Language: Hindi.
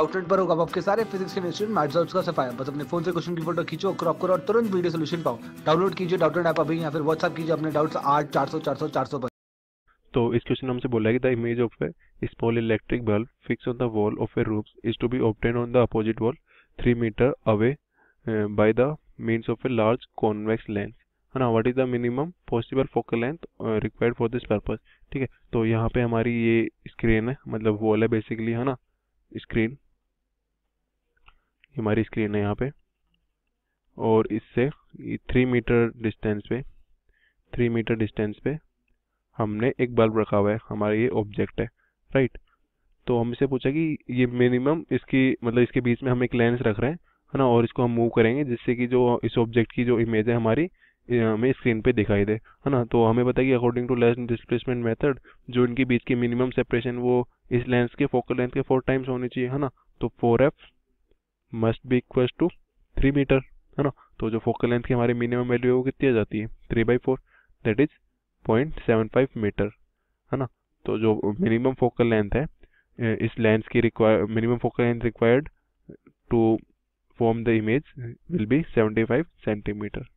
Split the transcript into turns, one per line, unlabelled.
आउटलेट पर होगा आपके सारे फिजिक्स केमिस्ट्री मैथ्स और उसका सफाया बस अपने फोन से क्वेश्चन की फोटो खींचो क्रॉप करो और तुरंत वीडियो सोल्यूशन पाओ डाउनलोड कीजिए डाउटलेट ऐप अभी या फिर व्हाट्सअप कीजिए अपने डाउट्स आठ चार सौ चार सौ चार सौ पर
तो इस क्वेश्चन हमसे बोला है कि the image of a small electric bulb fix on the wall of a room is to be obtain on the opposite wall three metre away by the means of a large convex lens है ना what is the minimum possible focal length required for this purpose ठीक है तो यहाँ पे हमारी ये स्क्रीन है मतलब वॉल है बेसिकली है ना स्क्रीन हमारी स्क्रीन है यहाँ पे और इससे थ्री मीटर डिस्टेंस पे थ्री मीटर डिस्टेंस पे हमने एक बल्ब रखा हुआ है हमारा ये ऑब्जेक्ट है राइट तो हमसे पूछा कि ये मिनिमम इसकी मतलब इसके बीच में हम एक लेंस रख रहे हैं है ना और इसको हम मूव करेंगे जिससे कि जो इस ऑब्जेक्ट की जो इमेज है हमारी हमें स्क्रीन पे दिखाई दे है ना तो हमें पता है कि according to lens displacement method जो इनके बीच की मिनिमम सेपरेशन वो इस लेंस के फोकल लेंथ के फोर टाइम्स होनी चाहिए है ना तो four F must be equal to three metre है ना तो जो फोकल लेंथ की हमारी मिनिमम वैल्यू है वो कितनी आ जाती है three by four that is point seven five metre है ना तो जो मिनिमम फोकल लेंथ है इस लेंस की require minimum focal length required to form the image will be seventy five centimetre